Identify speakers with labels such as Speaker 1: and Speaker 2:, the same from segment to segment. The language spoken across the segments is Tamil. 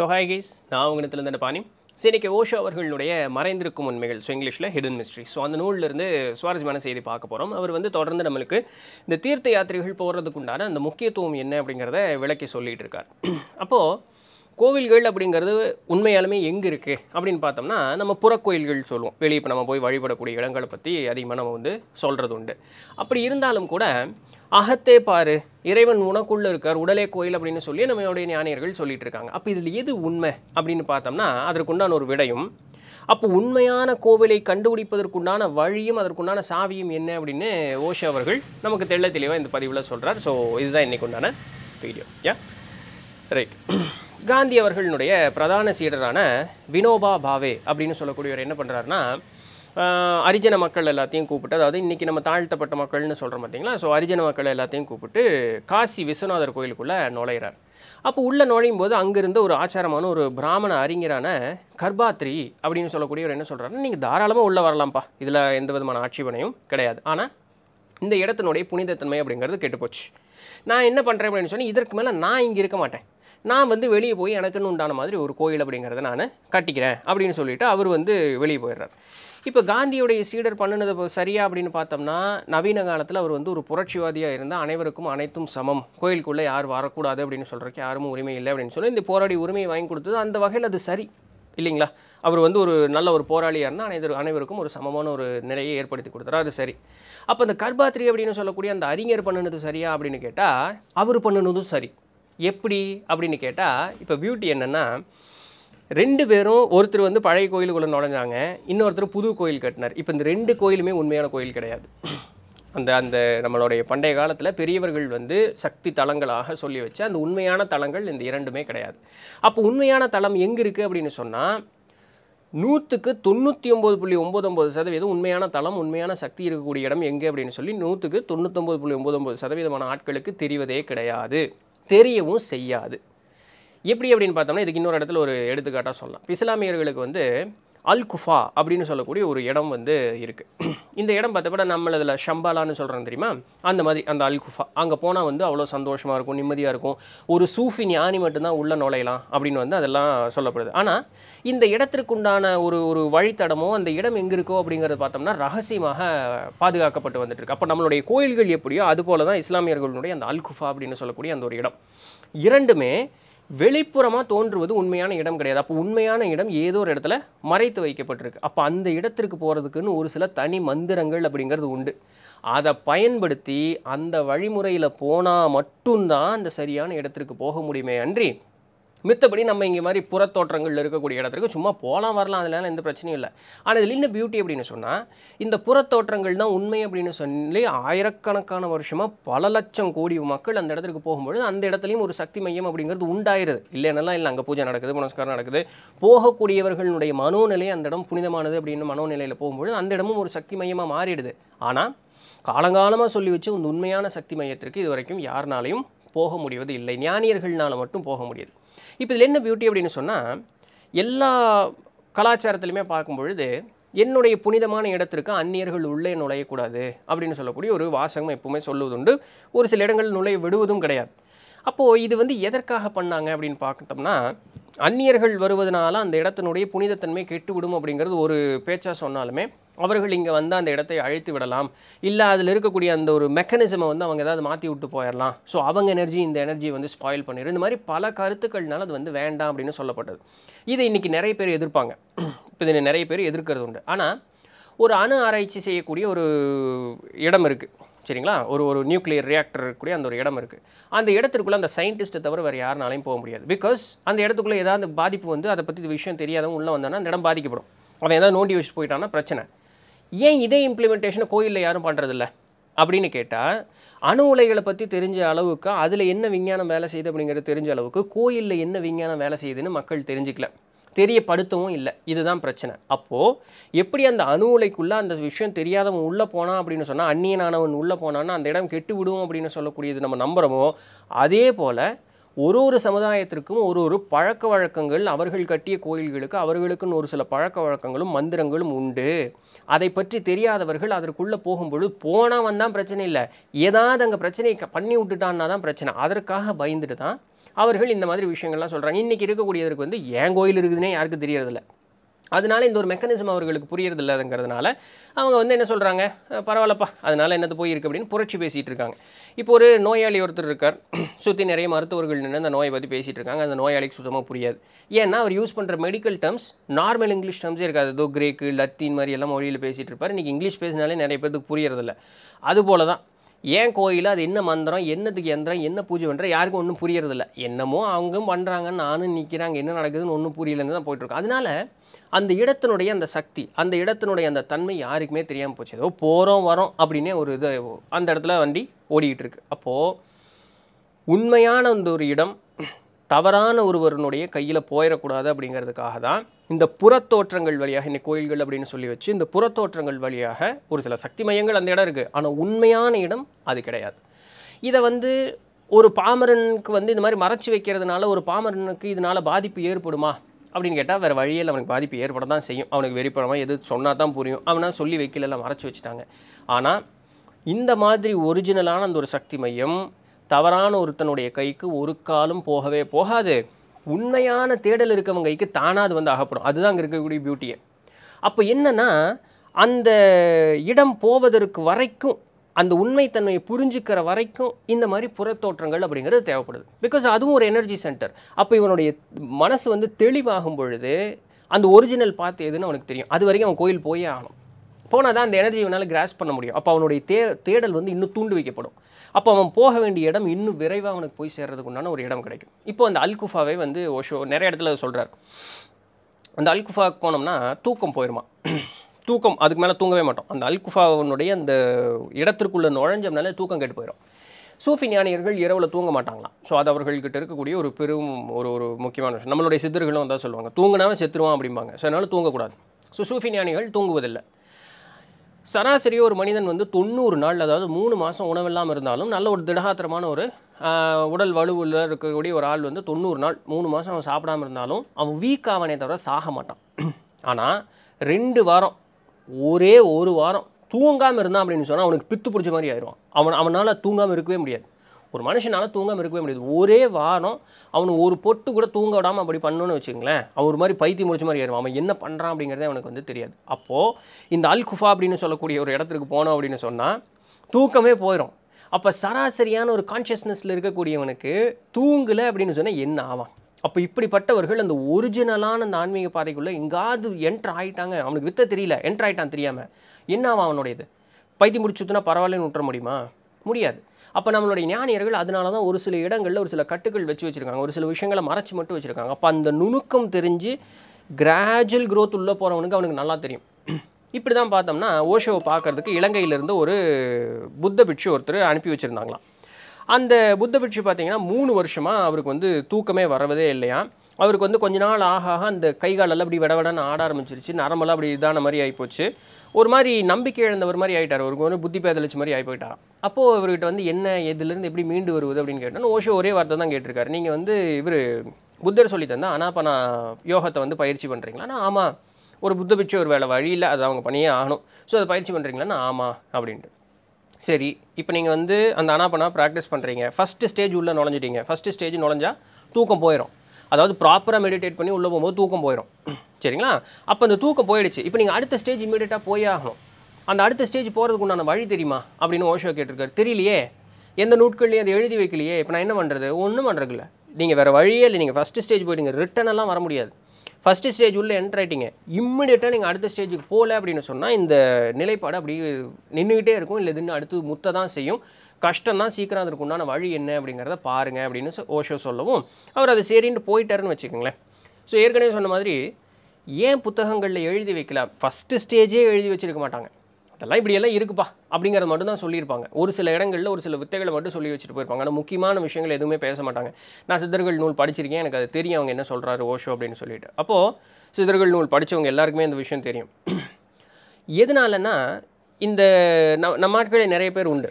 Speaker 1: ஸோ ஹாய் கைஸ் நான் உங்கத்தில் இருந்த பாணி சரிக்கு ஓஷோ அவர்களுடைய மறைந்திருக்கும் உண்மைகள் ஸோ இங்கிலீஷில் ஹிடன் மிஸ்ட்ரி ஸோ அந்த இருந்து சுவாரஸ்யமான செய்தி பார்க்க போகிறோம் அவர் வந்து தொடர்ந்து நம்மளுக்கு இந்த தீர்த்த யாத்திரைகள் போகிறதுக்குண்டான அந்த முக்கியத்துவம் என்ன அப்படிங்கிறத விளக்கி சொல்லிகிட்டு இருக்கார் அப்போது கோவில்கள் அப்படிங்கிறது உண்மையாலுமே எங்கே இருக்குது அப்படின்னு பார்த்தோம்னா நம்ம புறக்கோயில்கள் சொல்லுவோம் வெளியே இப்போ நம்ம போய் வழிபடக்கூடிய இடங்களை பற்றி அதிகமாக நம்ம வந்து சொல்கிறது உண்டு அப்படி இருந்தாலும் கூட அகத்தே பாரு இறைவன் உனக்குள்ளே இருக்கார் உடலே கோயில் அப்படின்னு சொல்லி நம்மளுடைய ஞானியர்கள் சொல்லிட்டு இருக்காங்க அப்போ இதில் எது உண்மை அப்படின்னு பார்த்தோம்னா அதற்குண்டான ஒரு விடையும் அப்போ உண்மையான கோவிலை கண்டுபிடிப்பதற்குண்டான வழியும் அதற்குண்டான சாவியும் என்ன அப்படின்னு ஓஷோ அவர்கள் நமக்கு தெள்ள தெளிவாக இந்த பதிவில் சொல்கிறார் ஸோ இதுதான் இன்றைக்கு உண்டான வீடியோ யா ரைட் காந்தி அவர்களினுடைய பிரதான சீடரான வினோபா பாவே அப்படின்னு சொல்லக்கூடியவர் என்ன பண்ணுறாருன்னா அரிஜன மக்கள் எல்லாத்தையும் கூப்பிட்டு அதாவது இன்றைக்கி நம்ம தாழ்த்தப்பட்ட மக்கள்னு சொல்கிறோம் பார்த்தீங்களா ஸோ அரிஜன மக்கள் எல்லாத்தையும் கூப்பிட்டு காசி விஸ்வநாதர் கோயிலுக்குள்ளே நுழையிறார் அப்போ உள்ளே நுழையும் போது அங்கேருந்து ஒரு ஆச்சாரமான ஒரு பிராமண அறிஞரான கர்பாத்ரி அப்படின்னு சொல்லக்கூடியவர் என்ன சொல்கிறாருன்னா நீங்கள் தாராளமாக உள்ளே வரலாம்ப்பா இதில் எந்த விதமான ஆட்சேபனையும் கிடையாது ஆனால் இந்த இடத்தினுடைய புனிதத்தன்மை அப்படிங்கிறது கெட்டுப்போச்சு நான் என்ன பண்ணுறேன் அப்படின்னு சொன்னால் இதற்கு மேலே நான் இங்கே இருக்க மாட்டேன் நான் வந்து வெளியே போய் எனக்குன்னு உண்டான மாதிரி ஒரு கோயில் அப்படிங்கிறத நான் கட்டிக்கிறேன் அப்படின்னு சொல்லிவிட்டு அவர் வந்து வெளியே போயிடுறார் இப்போ காந்தியுடைய சீடர் பண்ணினது சரியா அப்படின்னு பார்த்தோம்னா நவீன காலத்தில் அவர் வந்து ஒரு புரட்சிவாதியாக இருந்தால் அனைவருக்கும் அனைத்தும் சமம் கோயிலுக்குள்ளே யார் வரக்கூடாது அப்படின்னு சொல்கிறக்கு யாரும் உரிமை இல்லை அப்படின்னு சொல்லி இந்த போராடி உரிமையை வாங்கி கொடுத்தது அந்த வகையில் அது சரி இல்லைங்களா அவர் வந்து ஒரு நல்ல ஒரு போராளியாக இருந்தால் அனைவரு அனைவருக்கும் ஒரு சமமான ஒரு நிலையை ஏற்படுத்தி கொடுத்தாரு அது சரி அப்போ அந்த கர்பாத்ரி அப்படின்னு சொல்லக்கூடிய அந்த அறிஞர் பண்ணினது சரியா அப்படின்னு கேட்டால் அவர் பண்ணினதும் சரி எப்படி அப்படின்னு கேட்டால் இப்போ பியூட்டி என்னென்னா ரெண்டு பேரும் ஒருத்தர் வந்து பழைய கோயிலுக்குள்ளே நுழைஞ்சாங்க இன்னொருத்தர் புது கோயில் கட்டினார் இப்போ இந்த ரெண்டு கோயிலுமே உண்மையான கோயில் கிடையாது அந்த அந்த நம்மளுடைய பண்டைய காலத்தில் பெரியவர்கள் வந்து சக்தி தலங்களாக சொல்லி வச்சு அந்த உண்மையான தலங்கள் இந்த இரண்டுமே கிடையாது அப்போ உண்மையான தலம் எங்கே இருக்குது அப்படின்னு சொன்னால் நூற்றுக்கு தொண்ணூற்றி ஒம்பது புள்ளி ஒம்பது ஒம்பது சதவீதம் உண்மையான தளம் உண்மையான சக்தி இருக்கக்கூடிய இடம் எங்கே அப்படின்னு சொல்லி நூற்றுக்கு தொண்ணூற்றொம்பது புள்ளி ஒம்பது ஒம்பது சதவீதமான ஆட்களுக்கு தெரிவதே கிடையாது தெரியவும் செய்யாது எப்படி அப்படின்னு பார்த்தோம்னா இதுக்கு இன்னொரு இடத்துல ஒரு எடுத்துக்காட்டாக சொல்லலாம் இஸ்லாமியர்களுக்கு வந்து அல் குஃபா அப்படின்னு சொல்லக்கூடிய ஒரு இடம் வந்து இருக்குது இந்த இடம் பார்த்தப்பட நம்மள இதில் ஷம்பாலான்னு சொல்கிறோம் தெரியுமா அந்த மாதிரி அந்த அல் குஃபா அங்கே போனால் வந்து அவ்வளோ சந்தோஷமாக இருக்கும் நிம்மதியாக இருக்கும் ஒரு சூஃபி ஞானி மட்டும்தான் உள்ளே நுழையலாம் அப்படின்னு வந்து அதெல்லாம் சொல்லப்படுது ஆனால் இந்த இடத்திற்குண்டான ஒரு ஒரு வழித்தடமோ அந்த இடம் எங்கே இருக்கோ அப்படிங்கிறது பார்த்தோம்னா ரகசியமாக பாதுகாக்கப்பட்டு வந்துட்டுருக்கு அப்போ நம்மளுடைய கோயில்கள் எப்படியோ அதுபோல தான் இஸ்லாமியர்களுடைய அந்த அல் குஃபா அப்படின்னு சொல்லக்கூடிய அந்த ஒரு இடம் இரண்டுமே வெளிப்புறமாக தோன்றுவது உண்மையான இடம் கிடையாது அப்போ உண்மையான இடம் ஏதோ ஒரு இடத்துல மறைத்து வைக்கப்பட்டிருக்கு அப்போ அந்த இடத்திற்கு போகிறதுக்குன்னு ஒரு சில தனி மந்திரங்கள் அப்படிங்கிறது உண்டு அதை பயன்படுத்தி அந்த வழிமுறையில் போனால் மட்டும்தான் அந்த சரியான இடத்திற்கு போக முடியுமே அன்றி மித்தபடி நம்ம இங்கே மாதிரி புறத்தோற்றங்கள் இருக்கக்கூடிய இடத்துக்கு சும்மா போகலாம் வரலாம் அதனால எந்த பிரச்சனையும் இல்லை ஆனால் இதில் இன்னும் பியூட்டி அப்படின்னு சொன்னால் இந்த புறத்தோற்றங்கள் தான் உண்மை அப்படின்னு சொல்லி ஆயிரக்கணக்கான வருஷமாக பல லட்சம் கோடி மக்கள் அந்த இடத்துக்கு போகும்பொழுது அந்த இடத்துலையும் ஒரு சக்தி மையம் அப்படிங்கிறது உண்டாயிருது இல்லைன்னெல்லாம் இல்லை அங்கே பூஜை நடக்குது புனஸ்காரம் நடக்குது போகக்கூடியவர்களுடைய மனோநிலை அந்த இடம் புனிதமானது அப்படின்னு மனோநிலையில் போகும்பொழுது அந்த இடமும் ஒரு சக்தி மையமாக மாறிடுது ஆனால் காலங்காலமாக சொல்லி வச்சு உண்மையான சக்தி மையத்திற்கு இது வரைக்கும் யாருனாலையும் போக முடிவது இல்லை ஞானியர்கள்னால் மட்டும் போக முடியுது இப்போ இதில் என்ன பியூட்டி அப்படின்னு சொன்னால் எல்லா கலாச்சாரத்துலையுமே பார்க்கும் பொழுது என்னுடைய புனிதமான இடத்திற்கு அந்நியர்கள் உள்ளே நுழையக்கூடாது அப்படின்னு சொல்லக்கூடிய ஒரு வாசகம் எப்பவுமே சொல்லுவதுண்டு ஒரு சில இடங்கள் நுழைய விடுவதும் கிடையாது அப்போது இது வந்து எதற்காக பண்ணாங்க அப்படின்னு பார்க்கிட்டோம்னா அந்நியர்கள் வருவதனால அந்த இடத்தினுடைய புனிதத்தன்மை கெட்டுவிடும் அப்படிங்கிறது ஒரு பேச்சாக சொன்னாலுமே அவர்கள் இங்கே வந்து அந்த இடத்தை அழைத்து விடலாம் இல்லை அதில் இருக்கக்கூடிய அந்த ஒரு மெக்கனிசமை வந்து அவங்க ஏதாவது மாற்றி விட்டு போயிடலாம் ஸோ அவங்க எனர்ஜி இந்த எனர்ஜி வந்து ஸ்பாயில் பண்ணிடும் இந்த மாதிரி பல கருத்துக்கள்னால அது வந்து வேண்டாம் அப்படின்னு சொல்லப்பட்டது இதை இன்றைக்கி நிறைய பேர் எதிர்ப்பாங்க இப்போ இதை நிறைய பேர் எதிர்க்கிறது உண்டு ஆனால் ஒரு அணு ஆராய்ச்சி செய்யக்கூடிய ஒரு இடம் இருக்குது சரிங்களா ஒரு ஒரு நியூக்ளியர் ரியாக்டர் இருக்கக்கூடிய அந்த ஒரு இடம் இருக்குது அந்த இடத்துக்குள்ளே அந்த சயின்டிஸ்ட்டை தவிர வேறு யாருனாலையும் போக முடியாது பிகாஸ் அந்த இடத்துக்குள்ளே ஏதாவது பாதிப்பு வந்து அதை பற்றி விஷயம் தெரியாதவங்க உள்ளே வந்தோன்னா அந்த இடம் பாதிக்கப்படும் அவன் ஏதாவது நோண்டி வச்சு போயிட்டான்னா பிரச்சனை ஏன் இதே இம்ப்ளிமெண்டேஷனை கோயிலில் யாரும் பண்ணுறதில்ல அப்படின்னு கேட்டால் அணு உலைகளை பற்றி தெரிஞ்ச அளவுக்கு அதில் என்ன விஞ்ஞானம் வேலை செய்யுது அப்படிங்கிறது தெரிஞ்ச அளவுக்கு கோயிலில் என்ன விஞ்ஞானம் வேலை செய்யுதுன்னு மக்கள் தெரிஞ்சிக்கல தெரியப்படுத்தவும் இல்லை இதுதான் பிரச்சனை அப்போது எப்படி அந்த அணு உலைக்குள்ளே அந்த விஷயம் தெரியாதவன் உள்ளே போனான் அப்படின்னு சொன்னால் அந்நியனானவன் உள்ளே போனான்னா அந்த இடம் கெட்டு விடுவோம் அப்படின்னு சொல்லக்கூடியது நம்ம நம்புகிறோமோ அதே போல் ஒரு ஒரு சமுதாயத்திற்கும் ஒரு ஒரு பழக்க வழக்கங்கள் அவர்கள் கட்டிய கோயில்களுக்கு அவர்களுக்குன்னு ஒரு சில பழக்க வழக்கங்களும் மந்திரங்களும் உண்டு அதை பற்றி தெரியாதவர்கள் அதற்குள்ளே போகும்பொழுது போனால் வந்தால் பிரச்சனை இல்லை ஏதாவது அங்கே பிரச்சனையை பண்ணி விட்டுட்டான்னா தான் பிரச்சனை அதற்காக பயந்துட்டு தான் அவர்கள் இந்த மாதிரி விஷயங்கள்லாம் சொல்கிறாங்க இன்றைக்கி இருக்கக்கூடியதற்கு வந்து ஏன் கோயில் இருக்குதுன்னே யாருக்கும் தெரியறதில்ல அதனால இந்த ஒரு மெக்கானிசம் அவர்களுக்கு புரியறது இல்லாதங்கிறதுனால அவங்க வந்து என்ன சொல்கிறாங்க பரவாயில்லப்பா அதனால் என்னது போய் இருக்குது அப்படின்னு புரட்சி பேசிகிட்டு இருக்காங்க இப்போ ஒரு நோயாளி ஒருத்தர் இருக்கார் சுற்றி நிறைய மருத்துவர்கள் நின்று அந்த நோயை பற்றி பேசிகிட்டு இருக்காங்க அந்த நோயாளிக்கு சுத்தமாக புரியாது ஏன்னா அவர் யூஸ் பண்ணுற மெடிக்கல் டேர்ம்ஸ் நார்மல் இங்கிலீஷ் டேர்ம்ஸே இருக்காது ஏதோ கிரேக்கு லத்தீன் மாதிரி எல்லாம் மொழியில் பேசிகிட்டு இருப்பார் இன்றைக்கி இங்கிலீஷ் பேசினாலே நிறைய பேருக்கு புரியறதில்ல அதுபோல தான் ஏன் கோயில் அது என்ன மந்திரம் என்னத்துக்கு எந்திரம் என்ன பூஜை பண்ணுற யாருக்கும் ஒன்றும் புரியறதில்ல என்னமோ அவங்களும் பண்ணுறாங்கன்னு நானும் நிற்கிறாங்க என்ன நடக்குதுன்னு ஒன்றும் புரியலன்னு தான் போயிட்டுருக்கோம் அதனால் அந்த இடத்தினுடைய அந்த சக்தி அந்த இடத்தினுடைய அந்த தன்மை யாருக்குமே தெரியாமல் போச்சு ஏதோ போகிறோம் வரோம் அப்படின்னே ஒரு இது அந்த இடத்துல வண்டி ஓடிக்கிட்டு இருக்கு அப்போது உண்மையான அந்த ஒரு இடம் தவறான ஒருவருனுடைய கையில் போயிடக்கூடாது அப்படிங்கிறதுக்காக தான் இந்த புறத்தோற்றங்கள் வழியாக இன்னைக்கு கோயில்கள் அப்படின்னு சொல்லி வச்சு இந்த புறத்தோற்றங்கள் வழியாக ஒரு சில சக்தி மையங்கள் அந்த இடம் இருக்குது ஆனால் உண்மையான இடம் அது கிடையாது இதை வந்து ஒரு பாமரனுக்கு வந்து இந்த மாதிரி மறைச்சி வைக்கிறதுனால ஒரு பாமரனுக்கு இதனால் பாதிப்பு ஏற்படுமா அப்படின்னு கேட்டால் வேறு வழியில் அவனுக்கு பாதிப்பு ஏற்பட தான் செய்யும் அவனுக்கு வெறிப்படமாக எது சொன்னால் தான் புரியும் அவனா சொல்லி வைக்கல மறைச்சி வச்சுட்டாங்க ஆனால் இந்த மாதிரி ஒரிஜினலான அந்த ஒரு சக்தி மையம் தவறான ஒருத்தனுடைய கைக்கு ஒரு காலும் போகவே போகாது உண்மையான தேடல் இருக்கவங்க கைக்கு தானாக அது வந்து அகப்படும் அதுதான் அங்கே இருக்கக்கூடிய பியூட்டியை அப்போ என்னென்னா அந்த இடம் போவதற்கு வரைக்கும் அந்த உண்மைத்தன்மையை புரிஞ்சுக்கிற வரைக்கும் இந்த மாதிரி புறத்தோற்றங்கள் அப்படிங்கிறது தேவைப்படுது பிகாஸ் அதுவும் ஒரு எனர்ஜி சென்டர் அப்போ இவனுடைய மனசு வந்து தெளிவாகும் பொழுது அந்த ஒரிஜினல் பார்த்து எதுன்னு அவனுக்கு தெரியும் அது வரைக்கும் அவன் கோயில் போயே ஆகணும் போனால் தான் அந்த எனர்ஜி இவனால் கிராஸ் பண்ண முடியும் அப்போ அவனுடைய தே தேடல் வந்து இன்னும் தூண்டு வைக்கப்படும் அப்போ அவன் போக வேண்டிய இடம் இன்னும் விரைவாக அவனுக்கு போய் சேர்றதுக்கு உண்டான ஒரு இடம் கிடைக்கும் இப்போ அந்த அல்குஃபாவை வந்து ஓஷோ நிறைய இடத்துல சொல்கிறார் அந்த அல்குஃபாவுக்கு போனோம்னா தூக்கம் போயிடுமா தூக்கம் அதுக்கு மேலே தூங்கவே மாட்டோம் அந்த அல்குஃபாவனுடைய அந்த இடத்திற்குள்ளே நுழைஞ்சம்னாலே தூக்கம் கேட்டு போயிடும் சூஃபி ஞானியர்கள் இரவில் தூங்க மாட்டாங்களாம் ஸோ அது அவர்கள்கிட்ட இருக்கக்கூடிய ஒரு பெரும் ஒரு ஒரு முக்கியமான விஷயம் நம்மளுடைய சித்தர்களும் தான் சொல்லுவாங்க தூங்கினாவே செத்துருவான் அப்படிம்பாங்க ஸோ அதனால் தூங்கக்கூடாது ஸோ சூஃபி ஞானிகள் தூங்குவதில்லை சராசரி ஒரு மனிதன் வந்து தொண்ணூறு நாள் அதாவது மூணு மாதம் உணவில்லாமல் இருந்தாலும் நல்ல ஒரு திடகாத்திரமான ஒரு உடல் வலுவில் இருக்கக்கூடிய ஒரு ஆள் வந்து தொண்ணூறு நாள் மூணு மாதம் அவன் சாப்பிடாமல் இருந்தாலும் அவன் வீக் ஆவனே தவிர சாக மாட்டான் ஆனால் ரெண்டு வாரம் ஒரே ஒரு வாரம் தூங்காமல் இருந்தான் அப்படின்னு சொன்னால் அவனுக்கு பித்து பிடிச்ச மாதிரி ஆயிடுவான் அவன் அவனால் தூங்காமல் இருக்கவே முடியாது ஒரு மனுஷனால் தூங்காமல் இருக்கவே முடியாது ஒரே வாரம் அவனை ஒரு பொட்டு கூட தூங்க விடாமல் அப்படி பண்ணணும்னு வச்சுக்கங்களேன் அவர் மாதிரி பைத்தி முடிச்ச மாதிரி ஏறும் அவன் என்ன பண்ணுறான் அப்படிங்கிறதே அவனுக்கு வந்து தெரியாது அப்போது இந்த அல் குஃபா அப்படின்னு சொல்லக்கூடிய ஒரு இடத்துக்கு போனோம் அப்படின்னு சொன்னால் தூக்கமே போயிடும் அப்போ சராசரியான ஒரு கான்ஷியஸ்னஸில் இருக்கக்கூடியவனுக்கு தூங்கலை அப்படின்னு சொன்னால் என்ன ஆவான் அப்போ இப்படிப்பட்டவர்கள் அந்த ஒரிஜினலான அந்த ஆன்மீக பாதைக்குள்ளே எங்காவது என்ட்ரு ஆகிட்டாங்க அவனுக்கு வித்த தெரியல என்ட்ரு ஆகிட்டான் தெரியாமல் என்ன ஆவான் அவனுடையது பைத்தி முடிச்சுட்டுனா பரவாயில்லன்னு விட்டுற முடியுமா முடியாது அப்போ நம்மளுடைய ஞானியர்கள் அதனால தான் ஒரு சில இடங்களில் ஒரு சில கட்டுகள் வச்சு வச்சுருக்காங்க ஒரு சில விஷயங்களை மறைச்சி மட்டும் வச்சுருக்காங்க அப்போ அந்த நுணுக்கம் தெரிஞ்சு கிராஜுவல் க்ரோத் உள்ளே போகிறவனுக்கு அவனுக்கு நல்லா தெரியும் இப்படி தான் பார்த்தோம்னா ஓஷோவை பார்க்குறதுக்கு இலங்கையிலேருந்து ஒரு புத்த பிட்சு ஒருத்தர் அனுப்பி வச்சுருந்தாங்களாம் அந்த புத்த பிட்சு பார்த்தீங்கன்னா மூணு வருஷமாக அவருக்கு வந்து தூக்கமே வரவதே இல்லையா அவருக்கு வந்து கொஞ்ச நாள் ஆக ஆக அந்த கை காலெல்லாம் அப்படி விடன்னு ஆட ஆரம்பிச்சிருச்சு நரம்பெல்லாம் அப்படி இதான மாதிரி ஆகிப்போச்சு ஒரு மாதிரி நம்பிக்கை இழந்தவர் மாதிரி ஆகிட்டார் ஒரு ஒரு புத்தி பேதலிச்சு மாதிரி ஆகி போயிட்டாராம் அப்போது இவர்கிட்ட வந்து என்ன எதுலேருந்து எப்படி மீண்டு வருவது அப்படின்னு கேட்டோன்னு ஓஷோ ஒரே வார்த்தை தான் கேட்டிருக்காரு நீங்கள் வந்து இவர் புத்தர் சொல்லி தந்தால் ஆனால் இப்போ நான் யோகத்தை வந்து பயிற்சி பண்ணுறீங்களா ஆமாம் ஒரு புத்த பிச்சு ஒரு வேலை வழியில் அதை அவங்க பண்ணியே ஆகணும் ஸோ அதை பயிற்சி பண்ணுறீங்களான்னு ஆமாம் அப்படின்ட்டு சரி இப்போ நீங்கள் வந்து அந்த அனாப்பனா ப்ராக்டிஸ் பண்ணுறீங்க ஃபஸ்ட்டு ஸ்டேஜ் உள்ளே நுழைஞ்சிட்டீங்க ஃபஸ்ட்டு ஸ்டேஜ் நுழைஞ்சால் தூக்கம் போயிடும் அதாவது ப்ராப்பராக மெடிடேட் பண்ணி உள்ளே போகும்போது தூக்கம் போயிடும் சரிங்களா அப்போ அந்த தூக்கம் போயிடுச்சு இப்போ நீங்கள் அடுத்த ஸ்டேஜ் இமீடியட்டாக போய் ஆகணும் அந்த அடுத்த ஸ்டேஜ் போகிறதுக்கு உண்டான வழி தெரியுமா அப்படின்னு ஓஷோ கேட்டிருக்காரு தெரியலையே எந்த நூட்கள்லையும் அதை எழுதி வைக்கலையே இப்போ நான் என்ன பண்ணுறது ஒன்றும் பண்ணுறதுல நீங்கள் வேறு வழியே இல்லை நீங்கள் ஃபஸ்ட்டு ஸ்டேஜ் போயிடுங்க ரிட்டர்னெல்லாம் வர முடியாது ஃபஸ்ட்டு ஸ்டேஜ் உள்ளே என்ட்ரு ஆகிட்டீங்க இம்மிடியேட்டாக நீங்கள் அடுத்த ஸ்டேஜுக்கு போகல அப்படின்னு சொன்னால் இந்த நிலைப்பாடு அப்படி நின்றுக்கிட்டே இருக்கும் இல்லை தின்னு அடுத்து முத்த தான் செய்யும் கஷ்டம் தான் சீக்கிரம் அதற்கு உண்டான வழி என்ன அப்படிங்கிறத பாருங்கள் அப்படின்னு ஓஷோ சொல்லவும் அவர் அது சரின்ட்டு போயிட்டாருன்னு வச்சுக்கோங்களேன் ஸோ ஏற்கனவே சொன்ன மாதிரி ஏன் புத்தகங்களில் எழுதி வைக்கல ஃபஸ்ட்டு ஸ்டேஜே எழுதி வச்சுருக்க மாட்டாங்க இதெல்லாம் இப்படியெல்லாம் இருக்குப்பா அப்படிங்கிறத மட்டும் தான் சொல்லியிருப்பாங்க ஒரு சில இடங்களில் ஒரு சில வித்தைகளை மட்டும் சொல்லி வச்சுட்டு போயிருப்பாங்க ஆனால் முக்கியமான விஷயங்கள் எதுவுமே பேச மாட்டாங்க நான் சித்தர்கள் நூல் படிச்சிருக்கேன் எனக்கு அது தெரியும் அவங்க என்ன சொல்கிறாரு ஓஷோ அப்படின்னு சொல்லிட்டு அப்போது சித்தர்கள் நூல் படித்தவங்க எல்லாருக்குமே இந்த விஷயம் தெரியும் எதனாலன்னா இந்த நம்ம ஆட்களே நிறைய பேர் உண்டு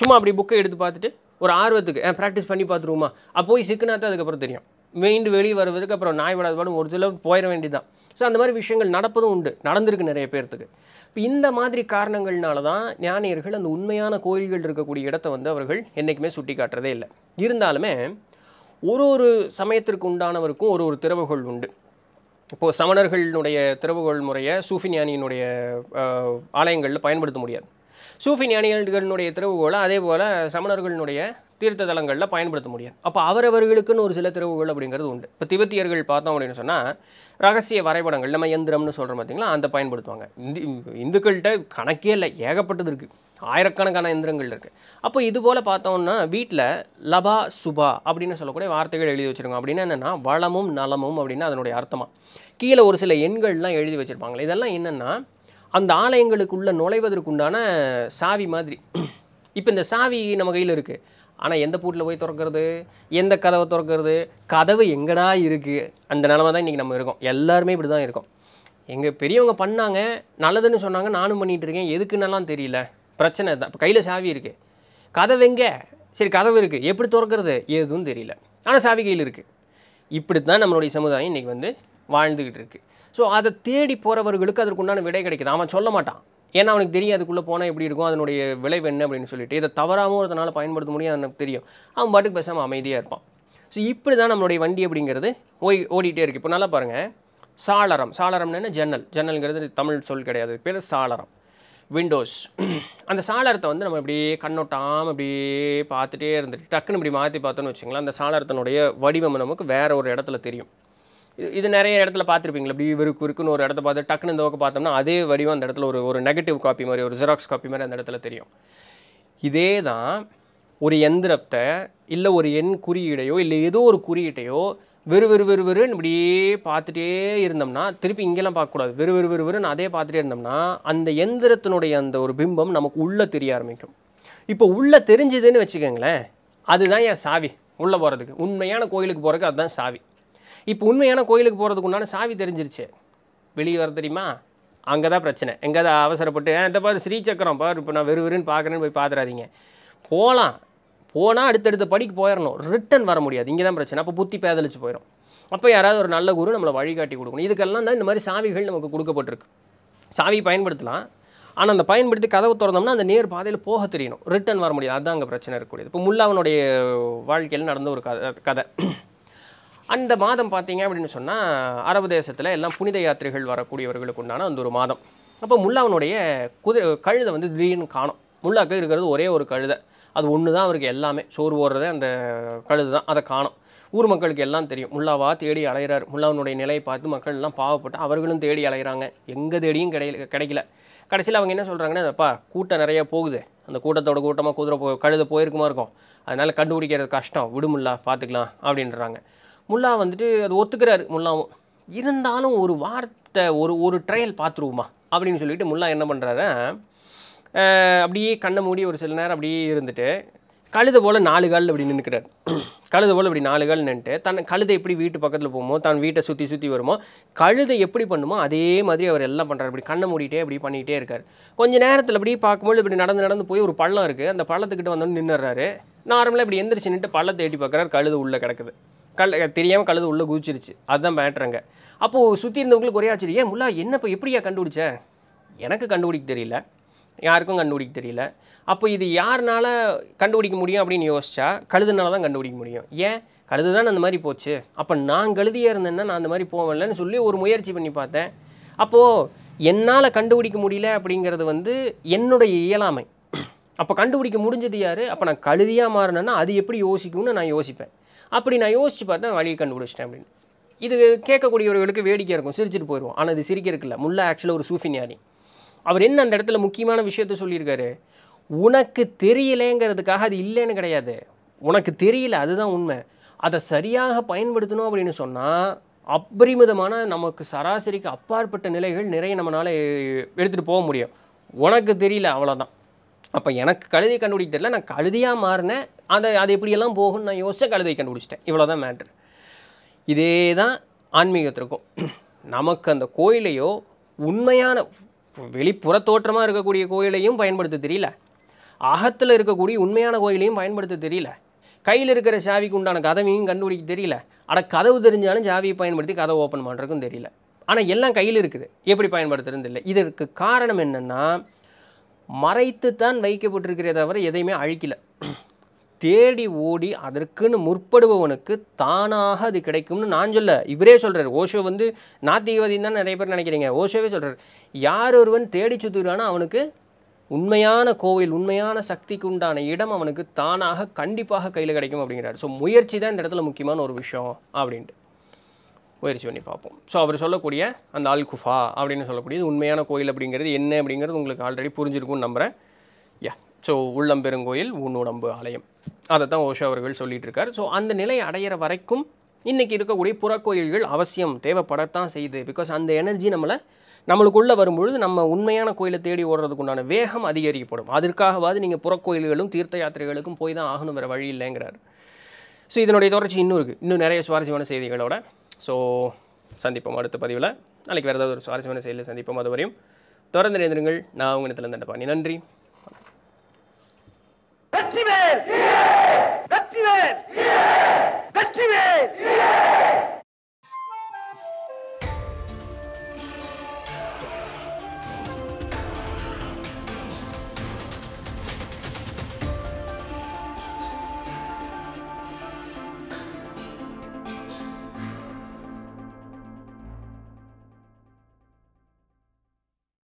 Speaker 1: சும்மா அப்படி புக்கை எடுத்து பார்த்துட்டு ஒரு ஆர்வத்துக்கு ப்ராக்டிஸ் பண்ணி பார்த்துருவோமா அப்போ போய் சிக்கினா தான் அதுக்கப்புறம் தெரியும் மீண்டு வெளியே வருவதற்கு அப்புறம் நாய் வளர்ப்பாடு ஒரு சில போயிட வேண்டியதுதான் ஸோ அந்த மாதிரி விஷயங்கள் நடப்பதும் உண்டு நடந்திருக்கு நிறைய பேர்த்துக்கு இப்போ இந்த மாதிரி காரணங்கள்னால தான் ஞானியர்கள் அந்த உண்மையான கோயில்கள் இருக்கக்கூடிய இடத்த வந்து அவர்கள் என்றைக்குமே சுட்டி காட்டுறதே இல்லை இருந்தாலுமே ஒரு ஒரு சமயத்திற்கு உண்டானவருக்கும் ஒரு ஒரு திறவுகோள் உண்டு இப்போது சமணர்களினுடைய திறவுகள் முறையை சூஃபி ஞானியினுடைய ஆலயங்களில் பயன்படுத்த முடியாது சூஃபி ஞானிகளுடைய திறவுகோலை அதே போல் சமணர்களினுடைய தீர்த்த தலங்களில் பயன்படுத்த முடியாது அப்போ அவரவர்களுக்குன்னு ஒரு சில திறவுகள் அப்படிங்கிறது உண்டு இப்போ திபெத்தியர்கள் பார்த்தோம் அப்படின்னு சொன்னால் ரகசிய வரைபடங்கள் நம்ம எந்திரம்னு சொல்கிறோம் பார்த்திங்களா அந்த பயன்படுத்துவாங்க இந்து இந்துக்கள்கிட்ட கணக்கே இல்லை ஏகப்பட்டது இருக்குது ஆயிரக்கணக்கான எந்திரங்கள் இருக்குது அப்போ இது போல் பார்த்தோம்னா வீட்டில் லபா சுபா அப்படின்னு சொல்லக்கூடிய வார்த்தைகள் எழுதி வச்சுருக்கோம் அப்படின்னா என்னென்னா வளமும் நலமும் அப்படின்னா அதனுடைய அர்த்தமாக கீழே ஒரு சில எண்கள்லாம் எழுதி வச்சுருப்பாங்களே இதெல்லாம் என்னென்னா அந்த ஆலயங்களுக்குள்ளே நுழைவதற்குண்டான சாவி மாதிரி இப்போ இந்த சாவி நம்ம கையில் இருக்குது ஆனால் எந்த பூட்டில் போய் திறக்கிறது எந்த கதவை திறக்கிறது கதவு எங்கடா இருக்குது அந்த நிலமை தான் இன்றைக்கி நம்ம இருக்கோம் எல்லாருமே இப்படி தான் இருக்கோம் எங்கள் பெரியவங்க பண்ணாங்க நல்லதுன்னு சொன்னாங்க நானும் பண்ணிகிட்டு இருக்கேன் எதுக்குன்னெல்லாம் தெரியல பிரச்சனை தான் இப்போ கையில் சாவி இருக்குது கதவு எங்கே சரி கதவு இருக்குது எப்படி திறக்கிறது எதுவும் தெரியல ஆனால் சாவி கையில் இருக்குது இப்படி தான் நம்மளுடைய சமுதாயம் இன்றைக்கி வந்து வாழ்ந்துக்கிட்டு இருக்குது ஸோ அதை தேடி போகிறவர்களுக்கு அதற்குண்டான விடை கிடைக்குது அவன் சொல்ல மாட்டான் ஏன்னா அவனுக்கு தெரியும் அதுக்குள்ளே போனால் எப்படி இருக்கும் அதனுடைய விளைவு என்ன அப்படின்னு சொல்லிட்டு இதை தவறாமல் ஒருத்தனால் பயன்படுத்த முடியும் எனக்கு தெரியும் அவன் பாட்டுக்கு பேசாமல் அமைதியாக இருப்பான் ஸோ இப்படி தான் நம்மளுடைய வண்டி அப்படிங்கிறது ஓய் ஓடிட்டே இருக்குது இப்போ நல்லா பாருங்கள் சாளரம் சாளரம்னு ஜன்னல் ஜன்னல்ங்கிறது தமிழ் சொல் கிடையாது பேர் சாளரம் விண்டோஸ் அந்த சாளரத்தை வந்து நம்ம இப்படியே கண்ணோட்டாமல் அப்படியே பார்த்துட்டே இருந்துட்டு டக்குன்னு இப்படி மாற்றி பார்த்தோன்னு வச்சுங்களேன் அந்த சாளரத்தினுடைய வடிவம் நமக்கு வேறு ஒரு இடத்துல தெரியும் இது நிறைய இடத்துல பார்த்துருப்பீங்களா இப்படி இவருக்கு இருக்குன்னு ஒரு இடத்த பார்த்து டக்குன்னு இந்த பார்த்தோம்னா அதே வடிவம் அந்த இடத்துல ஒரு ஒரு நெகட்டிவ் காப்பி மாதிரி ஒரு ஜெராக்ஸ் காப்பி மாதிரி அந்த இடத்துல தெரியும் இதே தான் ஒரு எந்திரத்தை இல்லை ஒரு எண் குறியீடையோ இல்லை ஏதோ ஒரு குறியீட்டையோ வெறு வெறு வெறு வெறுன்னு இப்படியே பார்த்துட்டே இருந்தோம்னா திருப்பி இங்கெல்லாம் பார்க்கக்கூடாது வெறு வெறு வெறு வெறுன்னு அதே பார்த்துட்டே இருந்தோம்னா அந்த எந்திரத்தினுடைய அந்த ஒரு பிம்பம் நமக்கு உள்ளே தெரிய ஆரம்பிக்கும் இப்போ உள்ளே தெரிஞ்சதுன்னு வச்சுக்கோங்களேன் அதுதான் என் சாவி உள்ளே போகிறதுக்கு உண்மையான கோயிலுக்கு போகிறதுக்கு அதுதான் சாவி இப்போ உண்மையான கோயிலுக்கு போகிறதுக்கு உண்டான சாவி தெரிஞ்சிருச்சு வெளியே வர தெரியுமா அங்கே தான் பிரச்சனை எங்கே தான் அவசரப்பட்டு இந்த பாரு ஸ்ரீசக்கரம் பாரு இப்போ நான் வெறு வெறுன்னு பார்க்குறேன்னு போய் பார்த்துறாதீங்க போகலாம் போனால் அடுத்தடுத்த படிக்கு போயிடணும் ரிட்டன் வர முடியாது இங்கே தான் பிரச்சனை அப்போ புத்தி பேதலிச்சு போயிடும் அப்போ யாராவது ஒரு நல்ல குரு நம்மளை வழிகாட்டி கொடுக்கணும் இதுக்கெல்லாம் தான் இந்த மாதிரி சாவிகள் நமக்கு கொடுக்கப்பட்டிருக்கு சாவி பயன்படுத்தலாம் ஆனால் அந்த பயன்படுத்தி கதவு திறந்தோம்னா அந்த நேர் பாதையில் போக தெரியணும் ரிட்டன் வர முடியாது அதுதான் அங்கே பிரச்சனை இருக்கக்கூடியது இப்போ முல்லாவனுடைய வாழ்க்கையில் நடந்த ஒரு கதை அந்த மாதம் பார்த்தீங்க அப்படின்னு சொன்னால் அரபு தேசத்தில் எல்லாம் புனித யாத்திரைகள் வரக்கூடியவர்களுக்கு உண்டான அந்த ஒரு மாதம் அப்போ முல்லாவனுடைய குதிரை கழுதை வந்து திடீர்னு காணும் முல்லாக்கு இருக்கிறது ஒரே ஒரு கழுதை அது ஒன்று தான் அவருக்கு எல்லாமே சோறு ஓடுறது அந்த கழுது தான் அதை காணும் ஊர் மக்களுக்கு எல்லாம் தெரியும் முல்லாவா தேடி அலைகிறார் முல்லாவனுடைய நிலையை பார்த்து மக்கள் எல்லாம் பாவப்பட்டு அவர்களும் தேடி அலைகிறாங்க எங்கே தேடியும் கிடை கிடைக்கல கடைசியில் அவங்க என்ன சொல்கிறாங்கன்னா அப்பா கூட்டம் நிறையா போகுது அந்த கூட்டத்தோட கூட்டமாக குதிரை போ கழுத போயிருக்குமா இருக்கும் அதனால் கண்டுபிடிக்கிறது கஷ்டம் விடுமுல்லா பார்த்துக்கலாம் அப்படின்றாங்க முல்லா வந்துட்டு அது ஒத்துக்கிறாரு முல்லாவும் இருந்தாலும் ஒரு வார்த்தை ஒரு ஒரு ட்ரையல் பார்த்துருவோமா அப்படின்னு சொல்லிட்டு முல்லா என்ன பண்ணுறாரு அப்படியே கண்ணை மூடி ஒரு சில நேரம் அப்படியே இருந்துட்டு கழுத போல் நாலு கால் அப்படி நின்றுக்கிறார் கழுத போல் இப்படி நாலு கால் நின்றுட்டு தன் கழுதை எப்படி வீட்டு பக்கத்தில் போகுமோ தன் வீட்டை சுற்றி சுற்றி வருமோ கழுதை எப்படி பண்ணுமோ அதே மாதிரி அவர் எல்லாம் பண்ணுறாரு இப்படி கண்ணை மூடிட்டே அப்படி பண்ணிகிட்டே இருக்கார் கொஞ்சம் நேரத்தில் அப்படி பார்க்கும்போது இப்படி நடந்து நடந்து போய் ஒரு பள்ளம் இருக்குது அந்த பள்ளத்துக்கிட்ட வந்தோன்னு நின்றுறாரு நார்மலாக இப்படி எந்திரிச்சு நின்று பள்ளத்தை எட்டி பார்க்குறாரு கழுது உள்ளே கிடக்குது கல் தெரியாமல் கழுது உள்ளே குதிச்சிருச்சு அதுதான் மேட்ருங்க அப்போது சுற்றி இருந்தவங்களுக்கு ஒரே ஆச்சரியம் ஏன் முல்லா என்ன இப்போ எப்படியா கண்டுபிடிச்ச எனக்கு கண்டுபிடிக்க தெரியல யாருக்கும் கண்டுபிடிக்க தெரியல அப்போ இது யாருனால கண்டுபிடிக்க முடியும் அப்படின்னு யோசிச்சா கழுதுனால தான் கண்டுபிடிக்க முடியும் ஏன் கழுது தான் அந்த மாதிரி போச்சு அப்போ நான் கழுதியாக இருந்தேன்னா நான் அந்த மாதிரி போவேன்லன்னு சொல்லி ஒரு முயற்சி பண்ணி பார்த்தேன் அப்போது என்னால் கண்டுபிடிக்க முடியல அப்படிங்கிறது வந்து என்னுடைய இயலாமை அப்போ கண்டுபிடிக்க முடிஞ்சது யார் அப்போ நான் கழுதியாக மாறினேன்னா அது எப்படி யோசிக்கும்னு நான் யோசிப்பேன் அப்படி நான் யோசித்து பார்த்தேன் வழியை கண்டுபிடிச்சிட்டேன் அப்படின்னு இது கேட்கக்கூடியவர்களுக்கு வேடிக்கை இருக்கும் சிரிச்சிட்டு போயிடுவோம் ஆனால் இது சிரிக்கிறதுல முல்லா ஆக்சுவலாக ஒரு சூஃபி ஞானி அவர் என்ன அந்த இடத்துல முக்கியமான விஷயத்த சொல்லியிருக்காரு உனக்கு தெரியலேங்கிறதுக்காக அது இல்லைன்னு கிடையாது உனக்கு தெரியல அதுதான் உண்மை அதை சரியாக பயன்படுத்தணும் அப்படின்னு சொன்னால் அப்பரிமிதமான நமக்கு சராசரிக்கு அப்பாற்பட்ட நிலைகள் நிறைய நம்மளால் எடுத்துகிட்டு போக முடியும் உனக்கு தெரியல அவ்வளோதான் அப்போ எனக்கு கழுதை கண்டுபிடிக்க தெரியல நான் கழுதையாக மாறினேன் அதை அது எப்படியெல்லாம் போகும்னு நான் யோசிச்சு கழுதை கண்டுபிடிச்சிட்டேன் இவ்வளோ தான் மேட்ரு இதே தான் ஆன்மீகத்திற்கும் நமக்கு அந்த கோயிலையோ உண்மையான வெளிப்புற தோற்றமாக இருக்கக்கூடிய கோயிலையும் பயன்படுத்த தெரியல அகத்தில் இருக்கக்கூடிய உண்மையான கோயிலையும் பயன்படுத்த தெரியல கையில் இருக்கிற சாவிக்கு உண்டான கதவையும் கண்டுபிடிக்க தெரியல ஆனால் கதவு தெரிஞ்சாலும் சாவியை பயன்படுத்தி கதவு ஓப்பன் பண்ணுறதுக்கும் தெரியல ஆனால் எல்லாம் கையில் இருக்குது எப்படி பயன்படுத்துகிறது இல்லை இதற்கு காரணம் என்னென்னா மறைத்துத்தான் வைக்கப்பட்டிருக்கிறதே தவிர எதையுமே அழிக்கல தேடி ஓடி அதற்குன்னு முற்படுபவனுக்கு தானாக அது கிடைக்கும்னு நான் சொல்ல இவரே சொல்கிறார் ஓஷோ வந்து நாத்திகவாதின்னு தான் நிறைய பேர் நினைக்கிறீங்க ஓஷோவே சொல்கிறார் யார் ஒருவன் தேடி சுற்றுகிறானோ அவனுக்கு உண்மையான கோவில் உண்மையான சக்திக்கு உண்டான இடம் அவனுக்கு தானாக கண்டிப்பாக கையில் கிடைக்கும் அப்படிங்கிறார் ஸோ முயற்சி தான் இந்த இடத்துல முக்கியமான ஒரு விஷயம் அப்படின்ட்டு முயற்சி பண்ணி பார்ப்போம் ஸோ அவர் சொல்லக்கூடிய அந்த அல்குஃபா அப்படின்னு சொல்லக்கூடியது உண்மையான கோயில் அப்படிங்கிறது என்ன அப்படிங்கிறது உங்களுக்கு ஆல்ரெடி புரிஞ்சிருக்கும்னு நம்புகிறேன் யா ஸோ உள்ளம்பெருங்கோயில் உன்னுடம்பு ஆலயம் அதை தான் ஓஷோ அவர்கள் சொல்லிகிட்டு இருக்கார் ஸோ அந்த நிலை அடையிற வரைக்கும் இன்றைக்கி இருக்கக்கூடிய புறக்கோயில்கள் அவசியம் தேவைப்படத்தான் செய்யுது பிகாஸ் அந்த எனர்ஜி நம்மளை நம்மளுக்குள்ளே வரும்பொழுது நம்ம உண்மையான கோயிலை தேடி ஓடுறதுக்குண்டான வேகம் அதிகரிக்கப்படும் அதற்காகவாது நீங்கள் புறக்கோயில்களும் தீர்த்த யாத்திரைகளுக்கும் போய் தான் ஆகணும் வேறு வழி இல்லைங்கிறார் ஸோ இதனுடைய தொடர்ச்சி இன்னும் இருக்குது இன்னும் நிறைய சுவாரஸ்யமான செய்திகளோட ஸோ சந்திப்போம் அடுத்த பதிவில் நாளைக்கு வேறு ஏதாவது ஒரு சுவாரஸ்யமான செயலில் சந்திப்போம் அது வரையும் தொடர்ந்து நேந்திரங்கள் நான் உங்கள் இடத்துல நன்றி